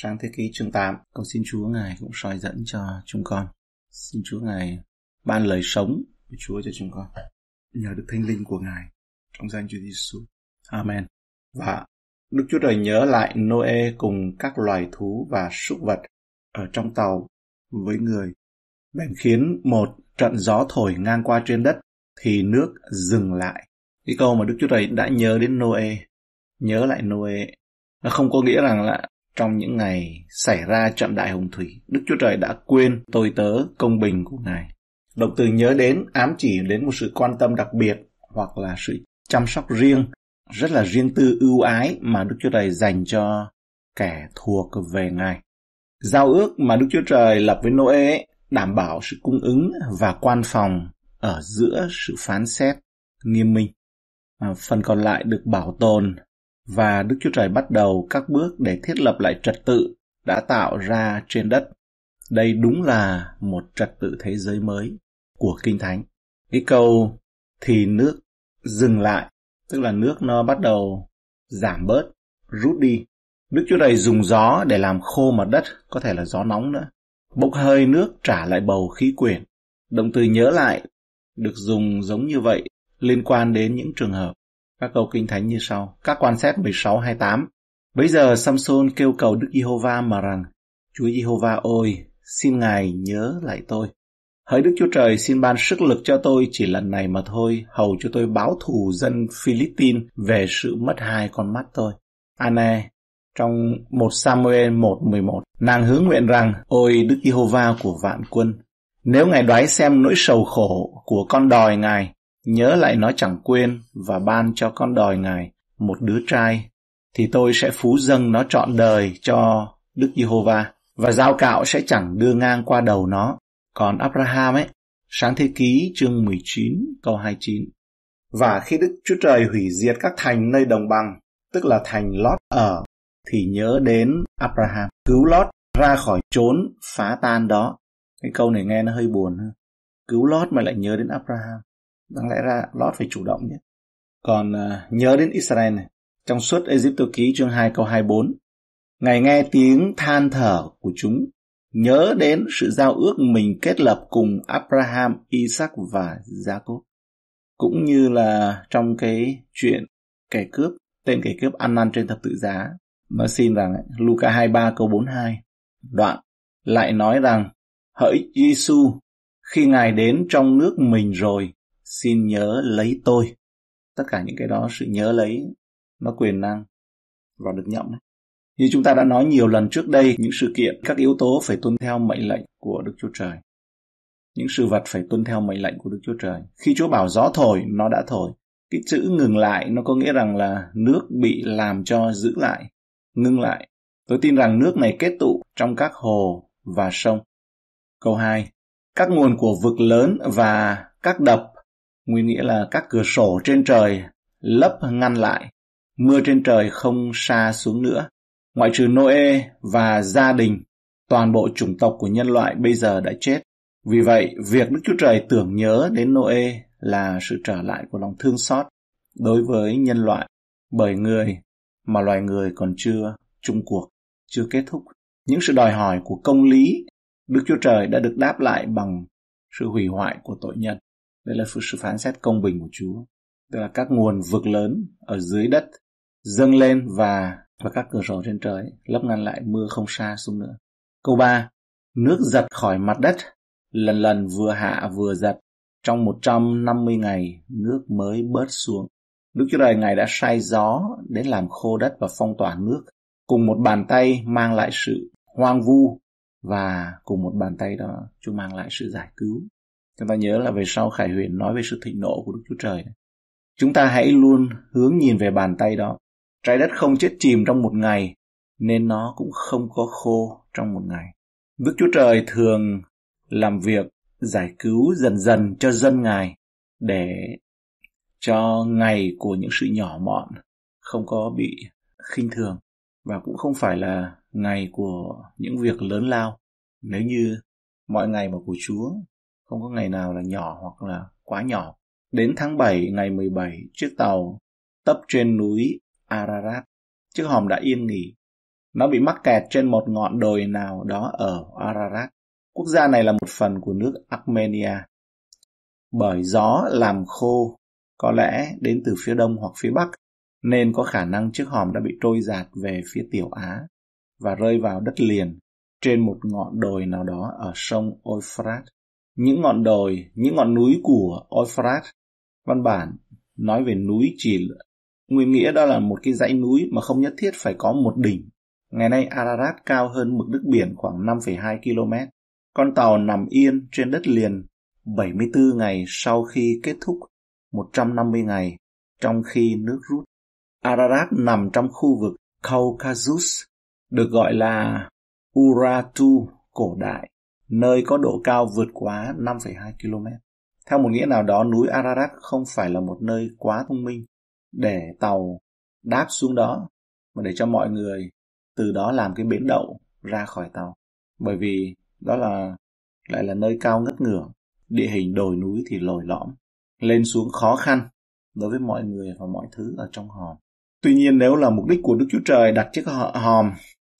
Sáng thế ký chương 8, con xin Chúa Ngài cũng soi dẫn cho chúng con. Xin Chúa Ngài ban lời sống của Chúa cho chúng con. Nhờ được thanh linh của Ngài trong danh Chúa Giêsu. Amen. Và Đức Chúa Trời nhớ lại Noe cùng các loài thú và súc vật ở trong tàu với người. Bèn khiến một trận gió thổi ngang qua trên đất thì nước dừng lại. Cái câu mà Đức Chúa Trời đã nhớ đến Noe, nhớ lại Noe, nó không có nghĩa rằng là trong những ngày xảy ra trận đại hồng thủy, Đức Chúa Trời đã quên tôi tớ công bình của Ngài. Động từ nhớ đến ám chỉ đến một sự quan tâm đặc biệt hoặc là sự chăm sóc riêng, rất là riêng tư ưu ái mà Đức Chúa Trời dành cho kẻ thuộc về Ngài. Giao ước mà Đức Chúa Trời lập với Noe đảm bảo sự cung ứng và quan phòng ở giữa sự phán xét nghiêm minh. À, phần còn lại được bảo tồn và Đức Chúa Trời bắt đầu các bước để thiết lập lại trật tự đã tạo ra trên đất. Đây đúng là một trật tự thế giới mới của Kinh Thánh. Cái câu thì nước dừng lại, tức là nước nó bắt đầu giảm bớt, rút đi. Đức Chúa Trời dùng gió để làm khô mặt đất, có thể là gió nóng nữa. Bốc hơi nước trả lại bầu khí quyển. Động từ nhớ lại được dùng giống như vậy liên quan đến những trường hợp các câu kinh thánh như sau. Các quan xét 16-28 Bây giờ Samson kêu cầu Đức Giê-hô-va mà rằng Chúa Giê-hô-va ôi, xin Ngài nhớ lại tôi. Hỡi Đức Chúa Trời xin ban sức lực cho tôi chỉ lần này mà thôi, hầu cho tôi báo thù dân Philippines về sự mất hai con mắt tôi. Anne, trong 1 Samuel 1:11, nàng hướng nguyện rằng: Ôi Đức Giê-hô-va của vạn quân, nếu Ngài đoái xem nỗi sầu khổ của con đòi Ngài nhớ lại nó chẳng quên và ban cho con đòi ngài một đứa trai, thì tôi sẽ phú dâng nó trọn đời cho Đức Giê-hô-va và dao cạo sẽ chẳng đưa ngang qua đầu nó. Còn Abraham ấy, sáng thế ký chương 19 câu 29. Và khi Đức Chúa Trời hủy diệt các thành nơi đồng bằng, tức là thành Lót ở, thì nhớ đến Abraham, cứu Lót ra khỏi trốn phá tan đó. Cái câu này nghe nó hơi buồn ha. Cứu Lót mà lại nhớ đến Abraham đáng lẽ ra Lót phải chủ động nhé. Còn uh, nhớ đến Israel này, trong suốt Egypto ký chương 2 câu 24, Ngài nghe tiếng than thở của chúng, nhớ đến sự giao ước mình kết lập cùng Abraham, Isaac và Jacob. Cũng như là trong cái chuyện kẻ cướp, tên kẻ cướp ăn năn trên thập tự giá, nó xin rằng Luca 23 câu 42, đoạn lại nói rằng hỡi Giêsu khi Ngài đến trong nước mình rồi, xin nhớ lấy tôi tất cả những cái đó sự nhớ lấy nó quyền năng và được nhậm như chúng ta đã nói nhiều lần trước đây những sự kiện các yếu tố phải tuân theo mệnh lệnh của đức chúa trời những sự vật phải tuân theo mệnh lệnh của đức chúa trời khi chúa bảo gió thổi nó đã thổi cái chữ ngừng lại nó có nghĩa rằng là nước bị làm cho giữ lại ngưng lại tôi tin rằng nước này kết tụ trong các hồ và sông câu 2 các nguồn của vực lớn và các đập nguyên nghĩa là các cửa sổ trên trời lấp ngăn lại, mưa trên trời không xa xuống nữa. Ngoại trừ Noe và gia đình, toàn bộ chủng tộc của nhân loại bây giờ đã chết. Vì vậy, việc Đức Chúa Trời tưởng nhớ đến Noe là sự trở lại của lòng thương xót đối với nhân loại bởi người mà loài người còn chưa chung cuộc, chưa kết thúc. Những sự đòi hỏi của công lý, Đức Chúa Trời đã được đáp lại bằng sự hủy hoại của tội nhân. Đây là sự phán xét công bình của Chúa. Tức là các nguồn vực lớn ở dưới đất dâng lên và và các cửa sổ trên trời lấp ngăn lại mưa không xa xuống nữa. Câu 3. Nước giật khỏi mặt đất, lần lần vừa hạ vừa giật. Trong 150 ngày, nước mới bớt xuống. Đức Chúa Trời Ngài đã sai gió để làm khô đất và phong tỏa nước. Cùng một bàn tay mang lại sự hoang vu và cùng một bàn tay đó Chúa mang lại sự giải cứu. Chúng ta nhớ là về sau Khải Huyền nói về sự thịnh nộ của Đức Chúa Trời. Chúng ta hãy luôn hướng nhìn về bàn tay đó. Trái đất không chết chìm trong một ngày, nên nó cũng không có khô trong một ngày. Đức Chúa Trời thường làm việc giải cứu dần dần cho dân Ngài để cho ngày của những sự nhỏ mọn không có bị khinh thường và cũng không phải là ngày của những việc lớn lao nếu như mọi ngày mà của Chúa không có ngày nào là nhỏ hoặc là quá nhỏ. Đến tháng 7 ngày 17, chiếc tàu tấp trên núi Ararat, chiếc hòm đã yên nghỉ. Nó bị mắc kẹt trên một ngọn đồi nào đó ở Ararat. Quốc gia này là một phần của nước Armenia. Bởi gió làm khô, có lẽ đến từ phía đông hoặc phía bắc, nên có khả năng chiếc hòm đã bị trôi giạt về phía Tiểu Á và rơi vào đất liền trên một ngọn đồi nào đó ở sông Euphrates những ngọn đồi, những ngọn núi của Euphrat. Văn bản nói về núi chỉ nguyên nghĩa đó là một cái dãy núi mà không nhất thiết phải có một đỉnh. Ngày nay Ararat cao hơn mực nước biển khoảng 5,2 km. Con tàu nằm yên trên đất liền 74 ngày sau khi kết thúc 150 ngày trong khi nước rút. Ararat nằm trong khu vực Caucasus, được gọi là Urartu cổ đại nơi có độ cao vượt quá 5,2 km. Theo một nghĩa nào đó, núi Ararat không phải là một nơi quá thông minh để tàu đáp xuống đó, mà để cho mọi người từ đó làm cái bến đậu ra khỏi tàu. Bởi vì đó là lại là nơi cao ngất ngưỡng, địa hình đồi núi thì lồi lõm, lên xuống khó khăn đối với mọi người và mọi thứ ở trong hòm. Tuy nhiên nếu là mục đích của Đức Chúa Trời đặt chiếc hòm,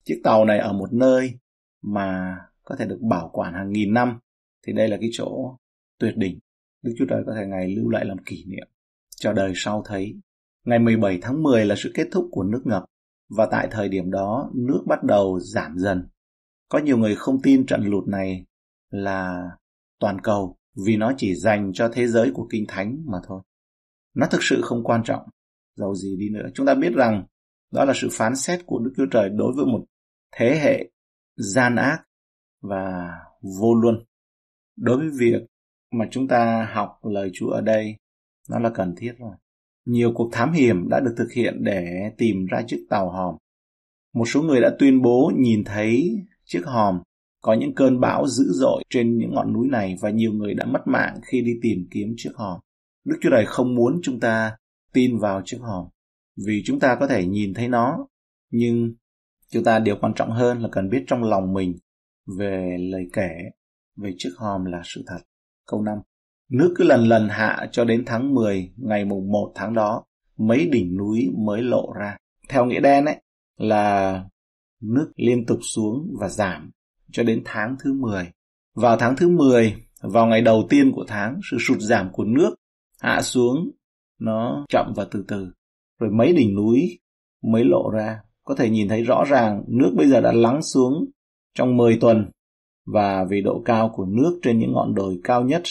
chiếc tàu này ở một nơi mà có thể được bảo quản hàng nghìn năm thì đây là cái chỗ tuyệt đỉnh Đức Chúa Trời có thể ngày lưu lại làm kỷ niệm cho đời sau thấy. Ngày 17 tháng 10 là sự kết thúc của nước ngập và tại thời điểm đó nước bắt đầu giảm dần. Có nhiều người không tin trận lụt này là toàn cầu vì nó chỉ dành cho thế giới của Kinh Thánh mà thôi. Nó thực sự không quan trọng, dầu gì đi nữa. Chúng ta biết rằng đó là sự phán xét của Đức Chúa Trời đối với một thế hệ gian ác và vô luân. Đối với việc mà chúng ta học lời Chúa ở đây, nó là cần thiết rồi. Nhiều cuộc thám hiểm đã được thực hiện để tìm ra chiếc tàu hòm. Một số người đã tuyên bố nhìn thấy chiếc hòm có những cơn bão dữ dội trên những ngọn núi này và nhiều người đã mất mạng khi đi tìm kiếm chiếc hòm. Đức Chúa Trời không muốn chúng ta tin vào chiếc hòm vì chúng ta có thể nhìn thấy nó nhưng chúng ta điều quan trọng hơn là cần biết trong lòng mình về lời kể về chiếc hòm là sự thật. Câu 5. Nước cứ lần lần hạ cho đến tháng 10, ngày mùng 1 tháng đó, mấy đỉnh núi mới lộ ra. Theo nghĩa đen ấy là nước liên tục xuống và giảm cho đến tháng thứ 10. Vào tháng thứ 10, vào ngày đầu tiên của tháng, sự sụt giảm của nước hạ xuống nó chậm và từ từ. Rồi mấy đỉnh núi mới lộ ra. Có thể nhìn thấy rõ ràng nước bây giờ đã lắng xuống trong 10 tuần và vì độ cao của nước trên những ngọn đồi cao nhất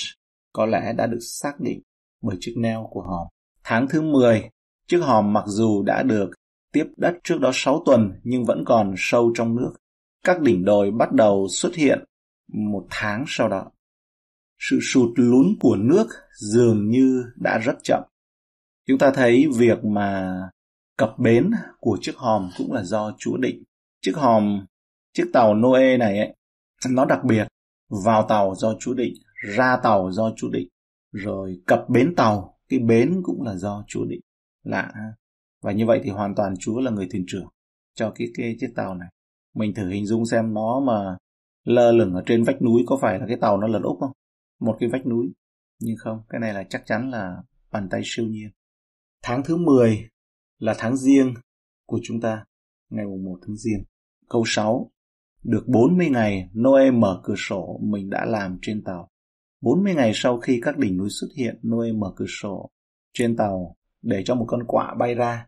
có lẽ đã được xác định bởi chiếc neo của hòm. Tháng thứ 10, chiếc hòm mặc dù đã được tiếp đất trước đó 6 tuần nhưng vẫn còn sâu trong nước. Các đỉnh đồi bắt đầu xuất hiện một tháng sau đó. Sự sụt lún của nước dường như đã rất chậm. Chúng ta thấy việc mà cập bến của chiếc hòm cũng là do Chúa định. Chiếc hòm chiếc tàu Noe này ấy, nó đặc biệt vào tàu do chú định, ra tàu do chú định, rồi cập bến tàu, cái bến cũng là do chú định. Lạ Và như vậy thì hoàn toàn Chúa là người thuyền trưởng cho cái, cái chiếc tàu này. Mình thử hình dung xem nó mà lơ lửng ở trên vách núi có phải là cái tàu nó lật úp không? Một cái vách núi. Nhưng không, cái này là chắc chắn là bàn tay siêu nhiên. Tháng thứ 10 là tháng riêng của chúng ta, ngày mùng 1 tháng riêng. Câu 6 được 40 ngày, Noe mở cửa sổ mình đã làm trên tàu. 40 ngày sau khi các đỉnh núi xuất hiện, Noe mở cửa sổ trên tàu để cho một con quạ bay ra.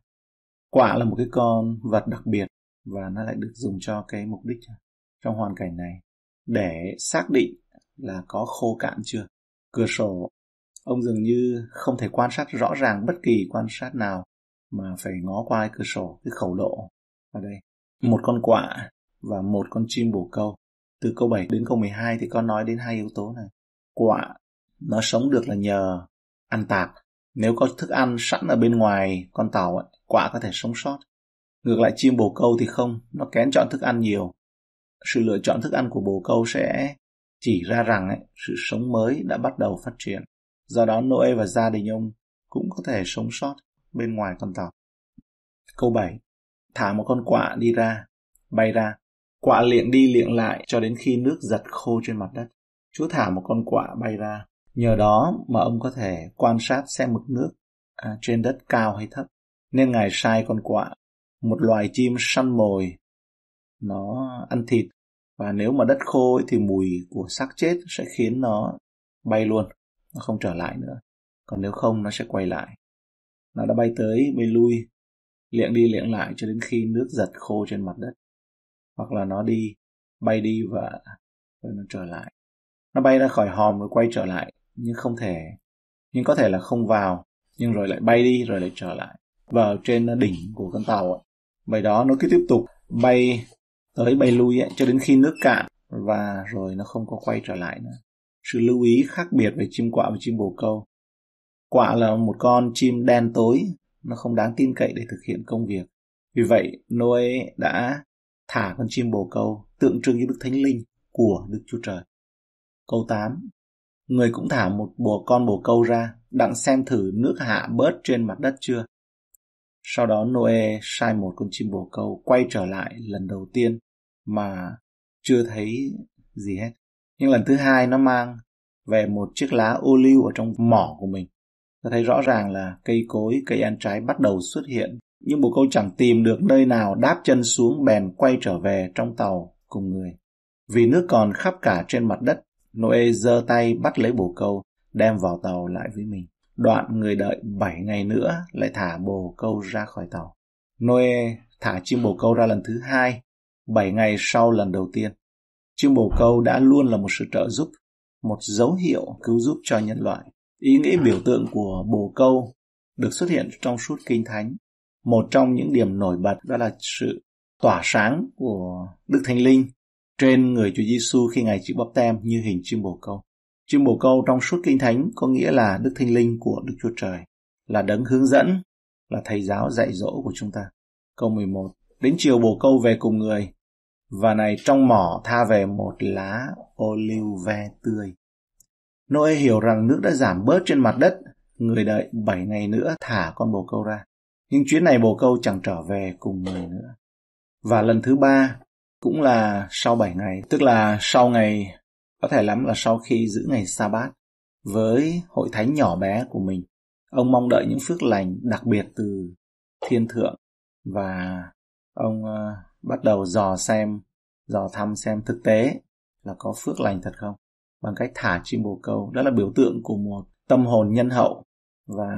Quạ là một cái con vật đặc biệt và nó lại được dùng cho cái mục đích trong hoàn cảnh này để xác định là có khô cạn chưa. Cửa sổ, ông dường như không thể quan sát rõ ràng bất kỳ quan sát nào mà phải ngó qua cái cửa sổ, cái khẩu độ ở đây. Một con quạ và một con chim bồ câu. Từ câu 7 đến câu 12 thì con nói đến hai yếu tố này. Quả nó sống được là nhờ ăn tạp. Nếu có thức ăn sẵn ở bên ngoài con tàu, ấy, quả có thể sống sót. Ngược lại chim bồ câu thì không, nó kén chọn thức ăn nhiều. Sự lựa chọn thức ăn của bồ câu sẽ chỉ ra rằng ấy, sự sống mới đã bắt đầu phát triển. Do đó Noe và gia đình ông cũng có thể sống sót bên ngoài con tàu. Câu 7. Thả một con quạ đi ra, bay ra. Quạ liệng đi liệng lại cho đến khi nước giật khô trên mặt đất. Chúa thả một con quạ bay ra. Nhờ đó mà ông có thể quan sát xem mực nước à, trên đất cao hay thấp. Nên Ngài sai con quạ, một loài chim săn mồi. Nó ăn thịt và nếu mà đất khô thì mùi của xác chết sẽ khiến nó bay luôn. Nó không trở lại nữa. Còn nếu không nó sẽ quay lại. Nó đã bay tới, bay lui, liệng đi liệng lại cho đến khi nước giật khô trên mặt đất hoặc là nó đi bay đi và rồi nó trở lại nó bay ra khỏi hòm rồi quay trở lại nhưng không thể nhưng có thể là không vào nhưng rồi lại bay đi rồi lại trở lại và ở trên đỉnh của con tàu ấy, vậy đó nó cứ tiếp tục bay tới bay lui ấy, cho đến khi nước cạn và rồi nó không có quay trở lại nữa sự lưu ý khác biệt về chim quạ và chim bồ câu quạ là một con chim đen tối nó không đáng tin cậy để thực hiện công việc vì vậy noe đã thả con chim bồ câu tượng trưng như Đức Thánh Linh của Đức Chúa Trời. Câu 8. Người cũng thả một bồ con bồ câu ra, đặng xem thử nước hạ bớt trên mặt đất chưa. Sau đó Noe sai một con chim bồ câu quay trở lại lần đầu tiên mà chưa thấy gì hết. Nhưng lần thứ hai nó mang về một chiếc lá ô liu ở trong mỏ của mình. Ta thấy rõ ràng là cây cối, cây ăn trái bắt đầu xuất hiện nhưng bồ câu chẳng tìm được nơi nào đáp chân xuống bèn quay trở về trong tàu cùng người. Vì nước còn khắp cả trên mặt đất, Noe giơ tay bắt lấy bồ câu, đem vào tàu lại với mình. Đoạn người đợi bảy ngày nữa lại thả bồ câu ra khỏi tàu. Noe thả chim bồ câu ra lần thứ hai, bảy ngày sau lần đầu tiên. Chim bồ câu đã luôn là một sự trợ giúp, một dấu hiệu cứu giúp cho nhân loại. Ý nghĩa biểu tượng của bồ câu được xuất hiện trong suốt kinh thánh một trong những điểm nổi bật đó là sự tỏa sáng của Đức Thánh Linh trên người Chúa Giêsu khi Ngài chịu bắp tem như hình chim bồ câu. Chim bồ câu trong suốt Kinh Thánh có nghĩa là Đức Thánh Linh của Đức Chúa Trời, là đấng hướng dẫn, là thầy giáo dạy dỗ của chúng ta. Câu 11. Đến chiều bồ câu về cùng người, và này trong mỏ tha về một lá ô liu ve tươi. Noe hiểu rằng nước đã giảm bớt trên mặt đất, người đợi 7 ngày nữa thả con bồ câu ra. Nhưng chuyến này bồ câu chẳng trở về cùng người nữa. Và lần thứ ba cũng là sau 7 ngày, tức là sau ngày, có thể lắm là sau khi giữ ngày sa bát với hội thánh nhỏ bé của mình. Ông mong đợi những phước lành đặc biệt từ thiên thượng và ông uh, bắt đầu dò xem, dò thăm xem thực tế là có phước lành thật không bằng cách thả chim bồ câu. Đó là biểu tượng của một tâm hồn nhân hậu và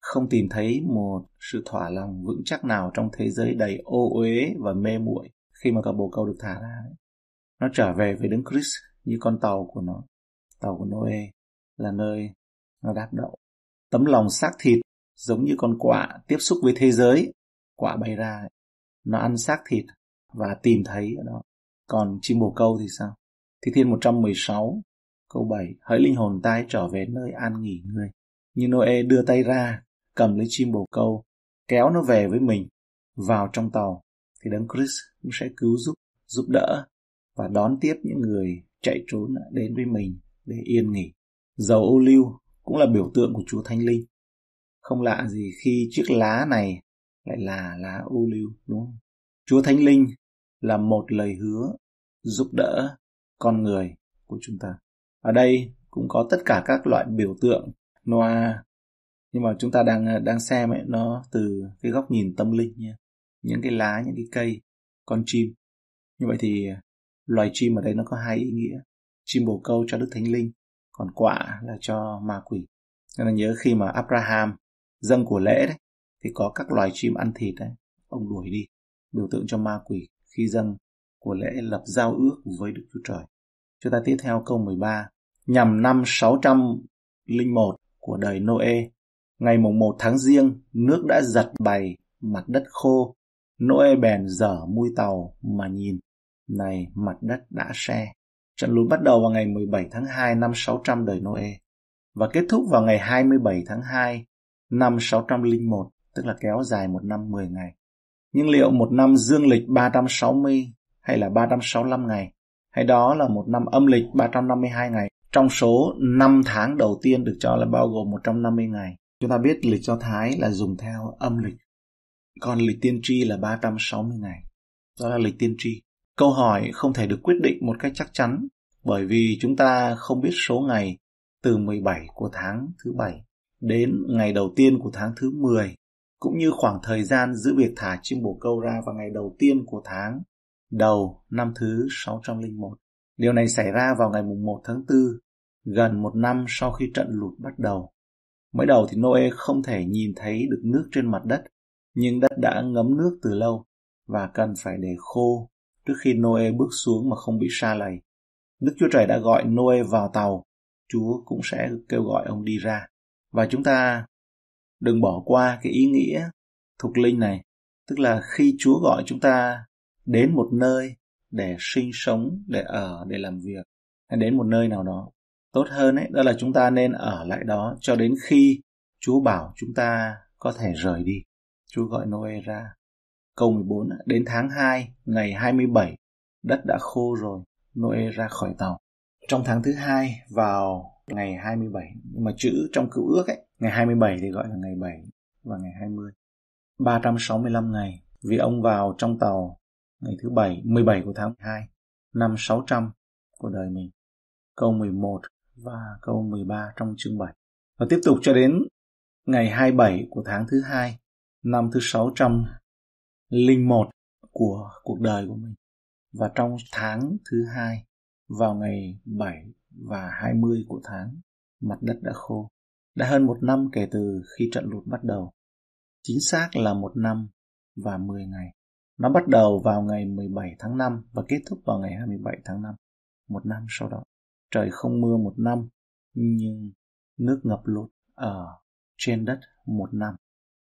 không tìm thấy một sự thỏa lòng vững chắc nào trong thế giới đầy ô uế và mê muội khi mà cả bồ câu được thả ra đấy. Nó trở về với đấng Chris như con tàu của nó. Tàu của Noe là nơi nó đáp đậu. Tấm lòng xác thịt giống như con quạ tiếp xúc với thế giới. Quạ bay ra, ấy. nó ăn xác thịt và tìm thấy ở đó. Còn chim bồ câu thì sao? Thi Thiên 116 câu 7 Hỡi linh hồn tai trở về nơi an nghỉ người. Như Noe đưa tay ra cầm lấy chim bồ câu, kéo nó về với mình, vào trong tàu, thì Đấng Chris cũng sẽ cứu giúp, giúp đỡ và đón tiếp những người chạy trốn đến với mình để yên nghỉ. Dầu ô lưu cũng là biểu tượng của Chúa Thánh Linh. Không lạ gì khi chiếc lá này lại là lá ô lưu, đúng không? Chúa Thánh Linh là một lời hứa giúp đỡ con người của chúng ta. Ở đây cũng có tất cả các loại biểu tượng Noah nhưng mà chúng ta đang ờ, đang xem ấy nó từ cái góc nhìn tâm linh nha những cái lá những cái cây con chim như vậy thì ờ, loài chim ở đây nó có hai ý nghĩa chim bồ câu cho đức thánh linh còn quạ là cho ma quỷ nên là nhớ khi mà Abraham dâng của lễ đấy thì có các loài chim ăn thịt đấy ông đuổi đi biểu tượng cho ma quỷ khi dâng của lễ lập giao ước với Đức Chúa Trời. Chúng ta tiếp theo câu 13. Nhằm năm 601 của đời Noe, Ngày mùng 1 tháng riêng, nước đã giật bày, mặt đất khô. Noe bèn dở mui tàu mà nhìn. Này, mặt đất đã xe. Trận lụt bắt đầu vào ngày 17 tháng 2 năm 600 đời Noe và kết thúc vào ngày 27 tháng 2 năm 601, tức là kéo dài một năm 10 ngày. Nhưng liệu một năm dương lịch 360 hay là 365 ngày, hay đó là một năm âm lịch 352 ngày, trong số 5 tháng đầu tiên được cho là bao gồm 150 ngày, Chúng ta biết lịch Do Thái là dùng theo âm lịch, còn lịch tiên tri là 360 ngày. Đó là lịch tiên tri. Câu hỏi không thể được quyết định một cách chắc chắn bởi vì chúng ta không biết số ngày từ 17 của tháng thứ 7 đến ngày đầu tiên của tháng thứ 10 cũng như khoảng thời gian giữa việc thả chim bồ câu ra vào ngày đầu tiên của tháng đầu năm thứ 601. Điều này xảy ra vào ngày mùng 1 tháng 4, gần một năm sau khi trận lụt bắt đầu Mới đầu thì Noe không thể nhìn thấy được nước trên mặt đất, nhưng đất đã ngấm nước từ lâu và cần phải để khô trước khi Noe bước xuống mà không bị sa lầy. Đức Chúa Trời đã gọi Noe vào tàu, Chúa cũng sẽ kêu gọi ông đi ra. Và chúng ta đừng bỏ qua cái ý nghĩa thuộc linh này, tức là khi Chúa gọi chúng ta đến một nơi để sinh sống, để ở, để làm việc, hay đến một nơi nào đó tốt hơn ấy đó là chúng ta nên ở lại đó cho đến khi Chúa bảo chúng ta có thể rời đi. Chúa gọi Noe ra. Câu 14 đến tháng 2 ngày 27 đất đã khô rồi, Noe ra khỏi tàu. Trong tháng thứ hai vào ngày 27 nhưng mà chữ trong cựu ước ấy, ngày 27 thì gọi là ngày 7 và ngày 20. 365 ngày vì ông vào trong tàu ngày thứ bảy 17 của tháng 2 năm 600 của đời mình. Câu 11 và câu 13 trong chương 7. Và tiếp tục cho đến ngày 27 của tháng thứ hai năm thứ 601 của cuộc đời của mình. Và trong tháng thứ hai vào ngày 7 và 20 của tháng, mặt đất đã khô. Đã hơn một năm kể từ khi trận lụt bắt đầu. Chính xác là một năm và 10 ngày. Nó bắt đầu vào ngày 17 tháng 5 và kết thúc vào ngày 27 tháng 5, một năm sau đó trời không mưa một năm nhưng nước ngập lụt ở trên đất một năm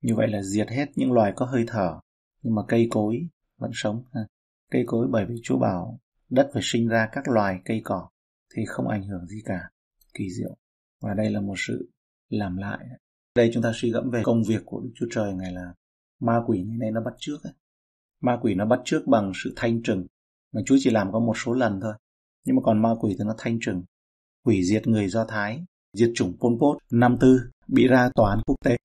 như vậy là diệt hết những loài có hơi thở nhưng mà cây cối vẫn sống ha. À, cây cối bởi vì Chúa bảo đất phải sinh ra các loài cây cỏ thì không ảnh hưởng gì cả kỳ diệu và đây là một sự làm lại đây chúng ta suy gẫm về công việc của đức chúa trời ngày là ma quỷ ngày nay nó bắt trước ấy. ma quỷ nó bắt trước bằng sự thanh trừng mà Chúa chỉ làm có một số lần thôi nhưng mà còn ma quỷ thì nó thanh trừng hủy diệt người do thái diệt chủng pol pot năm tư bị ra tòa án quốc tế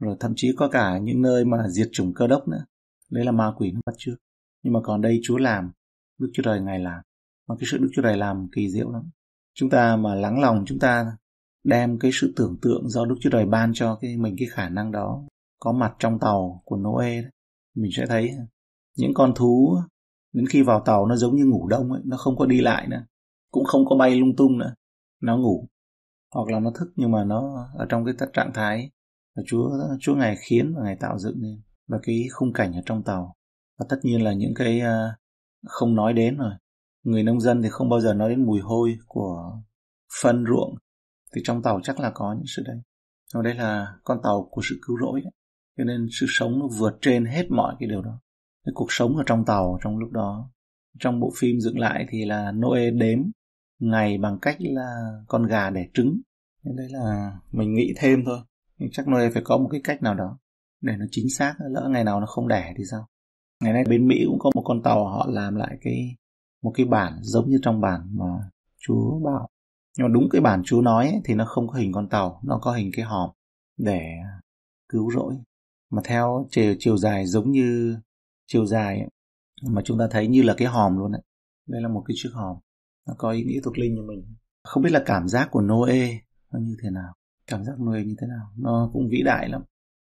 rồi thậm chí có cả những nơi mà diệt chủng cơ đốc nữa đấy là ma quỷ nó bắt trước nhưng mà còn đây chúa làm đức chúa trời ngài làm mà cái sự đức chúa trời làm kỳ diệu lắm chúng ta mà lắng lòng chúng ta đem cái sự tưởng tượng do đức chúa trời ban cho cái mình cái khả năng đó có mặt trong tàu của noe đấy. mình sẽ thấy những con thú đến khi vào tàu nó giống như ngủ đông ấy nó không có đi lại nữa cũng không có bay lung tung nữa nó ngủ hoặc là nó thức nhưng mà nó ở trong cái trạng thái và Chúa Chúa ngài khiến và ngài tạo dựng nên và cái khung cảnh ở trong tàu và tất nhiên là những cái à, không nói đến rồi người nông dân thì không bao giờ nói đến mùi hôi của phân ruộng thì trong tàu chắc là có những sự đấy và đây là con tàu của sự cứu rỗi cho nên sự sống nó vượt trên hết mọi cái điều đó cái cuộc sống ở trong tàu trong lúc đó trong bộ phim dựng lại thì là Noe đếm ngày bằng cách là con gà đẻ trứng nên đấy là mình nghĩ thêm thôi nhưng chắc Noe phải có một cái cách nào đó để nó chính xác lỡ ngày nào nó không đẻ thì sao ngày nay bên Mỹ cũng có một con tàu họ làm lại cái một cái bản giống như trong bản mà chúa bảo nhưng mà đúng cái bản chúa nói ấy, thì nó không có hình con tàu nó có hình cái hòm để cứu rỗi mà theo chiều chiều dài giống như chiều dài ấy, mà chúng ta thấy như là cái hòm luôn đấy đây là một cái chiếc hòm nó có ý nghĩa thuộc linh cho mình không biết là cảm giác của Noe nó như thế nào cảm giác Noe như thế nào nó cũng vĩ đại lắm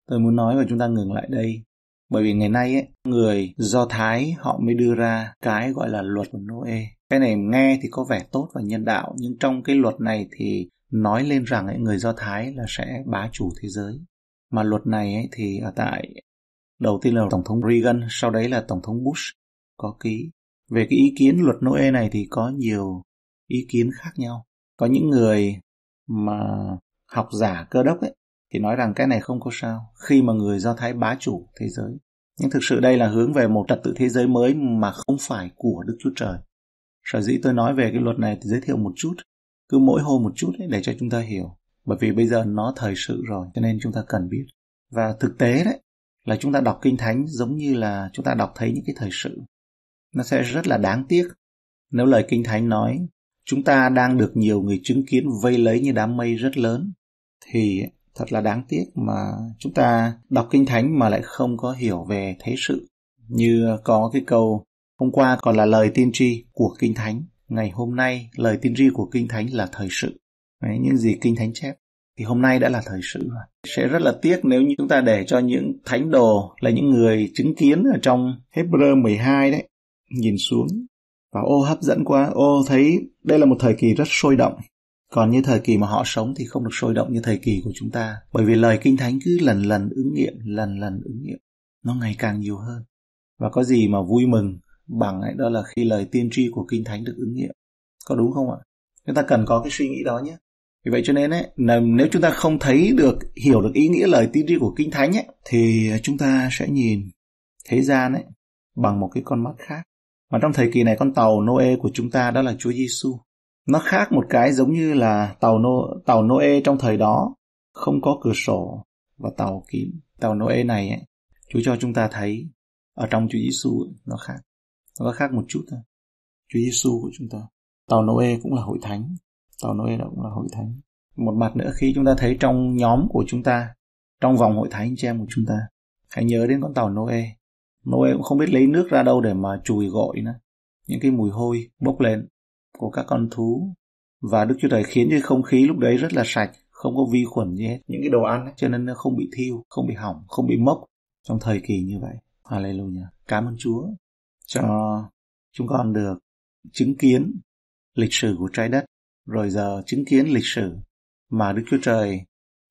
tôi muốn nói và chúng ta ngừng lại đây bởi vì ngày nay ấy, người do thái họ mới đưa ra cái gọi là luật của Noe cái này nghe thì có vẻ tốt và nhân đạo nhưng trong cái luật này thì nói lên rằng ấy, người do thái là sẽ bá chủ thế giới mà luật này ấy, thì ở tại Đầu tiên là Tổng thống Reagan, sau đấy là Tổng thống Bush có ký. Về cái ý kiến luật Noe này thì có nhiều ý kiến khác nhau. Có những người mà học giả cơ đốc ấy, thì nói rằng cái này không có sao khi mà người Do Thái bá chủ thế giới. Nhưng thực sự đây là hướng về một trật tự thế giới mới mà không phải của Đức Chúa Trời. Sở dĩ tôi nói về cái luật này thì giới thiệu một chút, cứ mỗi hôm một chút ấy, để cho chúng ta hiểu. Bởi vì bây giờ nó thời sự rồi, cho nên chúng ta cần biết. Và thực tế đấy, là chúng ta đọc kinh thánh giống như là chúng ta đọc thấy những cái thời sự nó sẽ rất là đáng tiếc nếu lời kinh thánh nói chúng ta đang được nhiều người chứng kiến vây lấy như đám mây rất lớn thì thật là đáng tiếc mà chúng ta đọc kinh thánh mà lại không có hiểu về thế sự như có cái câu hôm qua còn là lời tiên tri của kinh thánh ngày hôm nay lời tiên tri của kinh thánh là thời sự Đấy, những gì kinh thánh chép thì hôm nay đã là thời sự rồi sẽ rất là tiếc nếu như chúng ta để cho những thánh đồ là những người chứng kiến ở trong Hebrew 12 đấy nhìn xuống và ô hấp dẫn quá ô thấy đây là một thời kỳ rất sôi động còn như thời kỳ mà họ sống thì không được sôi động như thời kỳ của chúng ta bởi vì lời kinh thánh cứ lần lần ứng nghiệm lần lần ứng nghiệm nó ngày càng nhiều hơn và có gì mà vui mừng bằng ấy đó là khi lời tiên tri của kinh thánh được ứng nghiệm có đúng không ạ chúng ta cần có cái suy nghĩ đó nhé vì vậy cho nên ấy, là nếu chúng ta không thấy được hiểu được ý nghĩa lời tiên tri của kinh thánh ấy, thì chúng ta sẽ nhìn thế gian ấy bằng một cái con mắt khác mà trong thời kỳ này con tàu Noe của chúng ta đó là Chúa Giêsu nó khác một cái giống như là tàu Nô tàu Noe trong thời đó không có cửa sổ và tàu kín tàu Noe này ấy, Chúa cho chúng ta thấy ở trong Chúa Giêsu nó khác nó khác một chút thôi Chúa Giêsu của chúng ta tàu Noe cũng là hội thánh tàu Noe cũng là hội thánh một mặt nữa khi chúng ta thấy trong nhóm của chúng ta trong vòng hội thánh chị em của chúng ta hãy nhớ đến con tàu Noe Noe cũng không biết lấy nước ra đâu để mà chùi gội nữa những cái mùi hôi bốc lên của các con thú và Đức Chúa Trời khiến cho không khí lúc đấy rất là sạch không có vi khuẩn gì hết những cái đồ ăn ấy, cho nên nó không bị thiêu không bị hỏng không bị mốc trong thời kỳ như vậy Hallelujah cảm ơn Chúa cho chúng con được chứng kiến lịch sử của trái đất rồi giờ chứng kiến lịch sử mà Đức Chúa Trời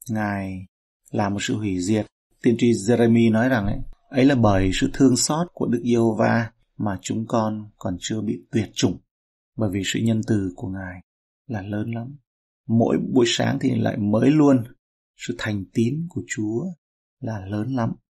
Ngài làm một sự hủy diệt. Tiên tri Jeremy nói rằng ấy, ấy là bởi sự thương xót của Đức Yêu Va mà chúng con còn chưa bị tuyệt chủng bởi vì sự nhân từ của Ngài là lớn lắm. Mỗi buổi sáng thì lại mới luôn sự thành tín của Chúa là lớn lắm.